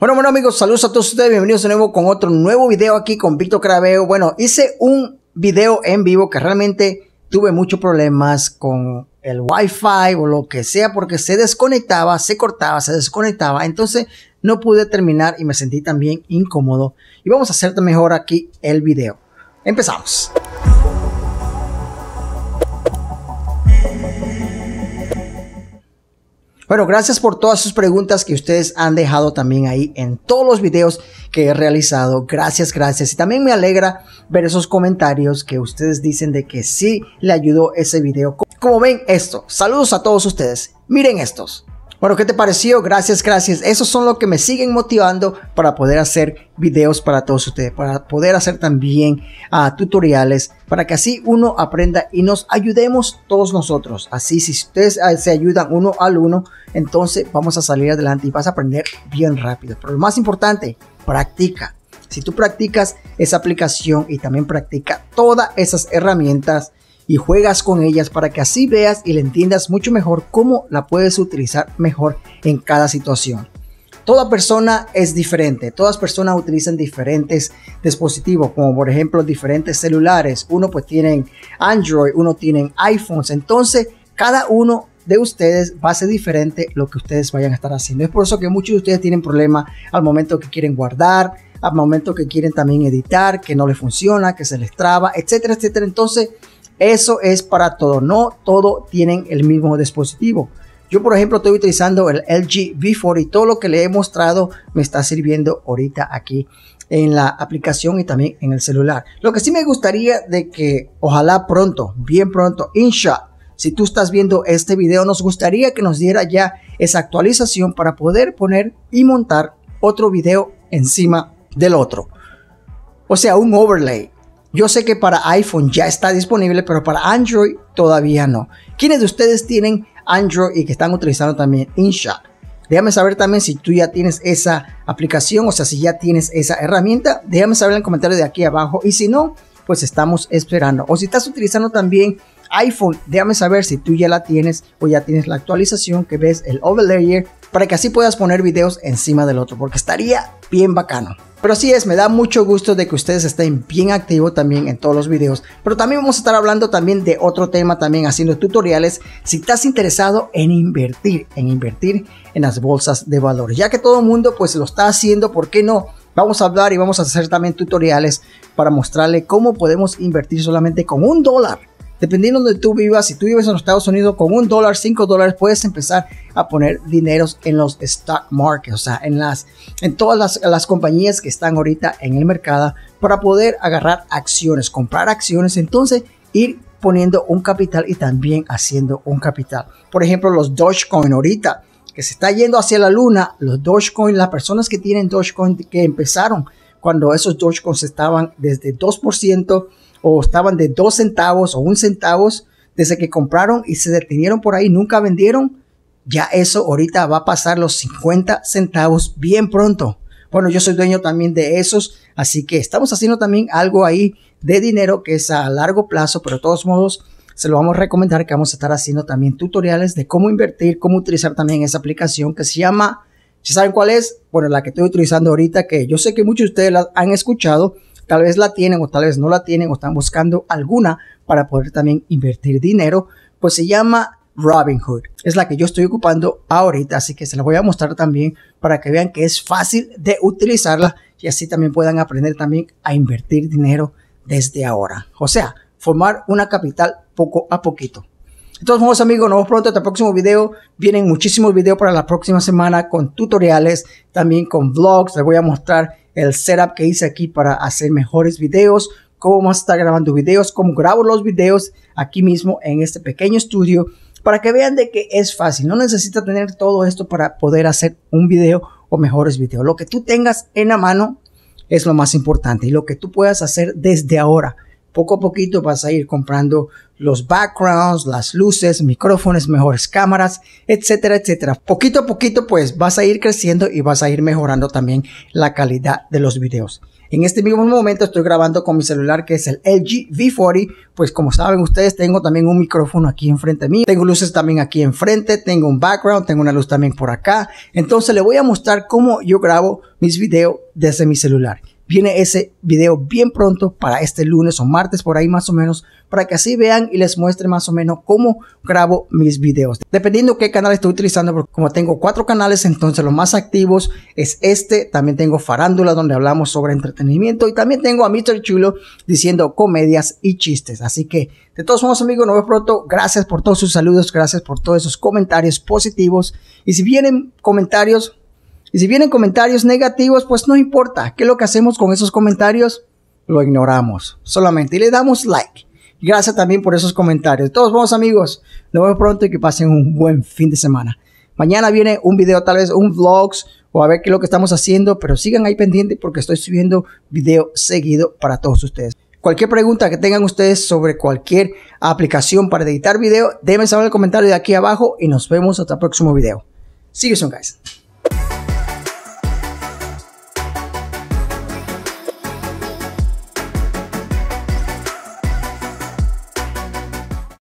Bueno, bueno amigos, saludos a todos ustedes, bienvenidos de nuevo con otro nuevo video aquí con Víctor Craveo. Bueno, hice un video en vivo que realmente tuve muchos problemas con el wifi o lo que sea porque se desconectaba, se cortaba, se desconectaba. Entonces no pude terminar y me sentí también incómodo. Y vamos a hacerte mejor aquí el video. Empezamos. Bueno, gracias por todas sus preguntas que ustedes han dejado también ahí en todos los videos que he realizado. Gracias, gracias. Y también me alegra ver esos comentarios que ustedes dicen de que sí le ayudó ese video. Como ven esto, saludos a todos ustedes. Miren estos. Bueno, ¿qué te pareció? Gracias, gracias. Esos son los que me siguen motivando para poder hacer videos para todos ustedes, para poder hacer también ah, tutoriales, para que así uno aprenda y nos ayudemos todos nosotros. Así, si ustedes ah, se ayudan uno al uno, entonces vamos a salir adelante y vas a aprender bien rápido. Pero lo más importante, practica. Si tú practicas esa aplicación y también practica todas esas herramientas, y juegas con ellas para que así veas y le entiendas mucho mejor cómo la puedes utilizar mejor en cada situación. Toda persona es diferente, todas personas utilizan diferentes dispositivos, como por ejemplo diferentes celulares. Uno pues tienen Android, uno tienen iPhones, entonces cada uno de ustedes va a ser diferente lo que ustedes vayan a estar haciendo. Es por eso que muchos de ustedes tienen problemas al momento que quieren guardar, al momento que quieren también editar, que no les funciona, que se les traba, etcétera, etcétera. Entonces, eso es para todo. No todo tienen el mismo dispositivo. Yo, por ejemplo, estoy utilizando el LG V4 y todo lo que le he mostrado me está sirviendo ahorita aquí en la aplicación y también en el celular. Lo que sí me gustaría de que ojalá pronto, bien pronto, insha, si tú estás viendo este video, nos gustaría que nos diera ya esa actualización para poder poner y montar otro video encima del otro. O sea, un overlay, yo sé que para iPhone ya está disponible, pero para Android todavía no. ¿Quiénes de ustedes tienen Android y que están utilizando también InShot? Déjame saber también si tú ya tienes esa aplicación, o sea, si ya tienes esa herramienta. Déjame saber en el comentario de aquí abajo. Y si no, pues estamos esperando. O si estás utilizando también iPhone, déjame saber si tú ya la tienes o ya tienes la actualización que ves el overlayer para que así puedas poner videos encima del otro, porque estaría bien bacano. Pero así es, me da mucho gusto de que ustedes estén bien activos también en todos los videos. Pero también vamos a estar hablando también de otro tema, también haciendo tutoriales. Si estás interesado en invertir, en invertir en las bolsas de valor ya que todo el mundo pues lo está haciendo, ¿por qué no? Vamos a hablar y vamos a hacer también tutoriales para mostrarle cómo podemos invertir solamente con un dólar Dependiendo de donde tú vivas, si tú vives en los Estados Unidos con un dólar, cinco dólares, puedes empezar a poner dineros en los stock markets, o sea, en, las, en todas las, las compañías que están ahorita en el mercado para poder agarrar acciones, comprar acciones, entonces ir poniendo un capital y también haciendo un capital. Por ejemplo, los Dogecoin ahorita, que se está yendo hacia la luna, los Dogecoin, las personas que tienen Dogecoin que empezaron cuando esos Dogecoin estaban desde 2%, o estaban de dos centavos o un centavos desde que compraron y se detenieron por ahí, nunca vendieron, ya eso ahorita va a pasar los 50 centavos bien pronto. Bueno, yo soy dueño también de esos, así que estamos haciendo también algo ahí de dinero que es a largo plazo, pero de todos modos se lo vamos a recomendar que vamos a estar haciendo también tutoriales de cómo invertir, cómo utilizar también esa aplicación que se llama, ¿ya saben cuál es? Bueno, la que estoy utilizando ahorita, que yo sé que muchos de ustedes la han escuchado, tal vez la tienen o tal vez no la tienen o están buscando alguna para poder también invertir dinero, pues se llama Robinhood. Es la que yo estoy ocupando ahorita, así que se la voy a mostrar también para que vean que es fácil de utilizarla y así también puedan aprender también a invertir dinero desde ahora. O sea, formar una capital poco a poquito. Entonces, vamos amigos, nos vemos pronto hasta el próximo video. Vienen muchísimos videos para la próxima semana con tutoriales, también con vlogs. Les voy a mostrar el setup que hice aquí para hacer mejores videos, cómo más a estar grabando videos, cómo grabo los videos aquí mismo en este pequeño estudio para que vean de que es fácil. No necesitas tener todo esto para poder hacer un video o mejores videos. Lo que tú tengas en la mano es lo más importante y lo que tú puedas hacer desde ahora poco a poquito vas a ir comprando los backgrounds, las luces, micrófonos, mejores cámaras, etcétera, etcétera. Poquito a poquito pues vas a ir creciendo y vas a ir mejorando también la calidad de los videos. En este mismo momento estoy grabando con mi celular que es el LG V40. Pues como saben ustedes, tengo también un micrófono aquí enfrente mí Tengo luces también aquí enfrente, tengo un background, tengo una luz también por acá. Entonces le voy a mostrar cómo yo grabo mis videos desde mi celular. Viene ese video bien pronto para este lunes o martes por ahí más o menos para que así vean y les muestre más o menos cómo grabo mis videos. Dependiendo qué canal estoy utilizando, porque como tengo cuatro canales, entonces los más activos es este. También tengo Farándula donde hablamos sobre entretenimiento y también tengo a Mr. Chulo diciendo comedias y chistes. Así que de todos modos amigos, nos vemos pronto. Gracias por todos sus saludos, gracias por todos esos comentarios positivos. Y si vienen comentarios y si vienen comentarios negativos, pues no importa. ¿Qué es lo que hacemos con esos comentarios? Lo ignoramos solamente y le damos like. Gracias también por esos comentarios. Todos vamos amigos. Nos vemos pronto y que pasen un buen fin de semana. Mañana viene un video, tal vez un vlogs o a ver qué es lo que estamos haciendo, pero sigan ahí pendiente porque estoy subiendo video seguido para todos ustedes. Cualquier pregunta que tengan ustedes sobre cualquier aplicación para editar video, déjenme saber en el comentario de aquí abajo y nos vemos hasta el próximo video. See you soon, guys.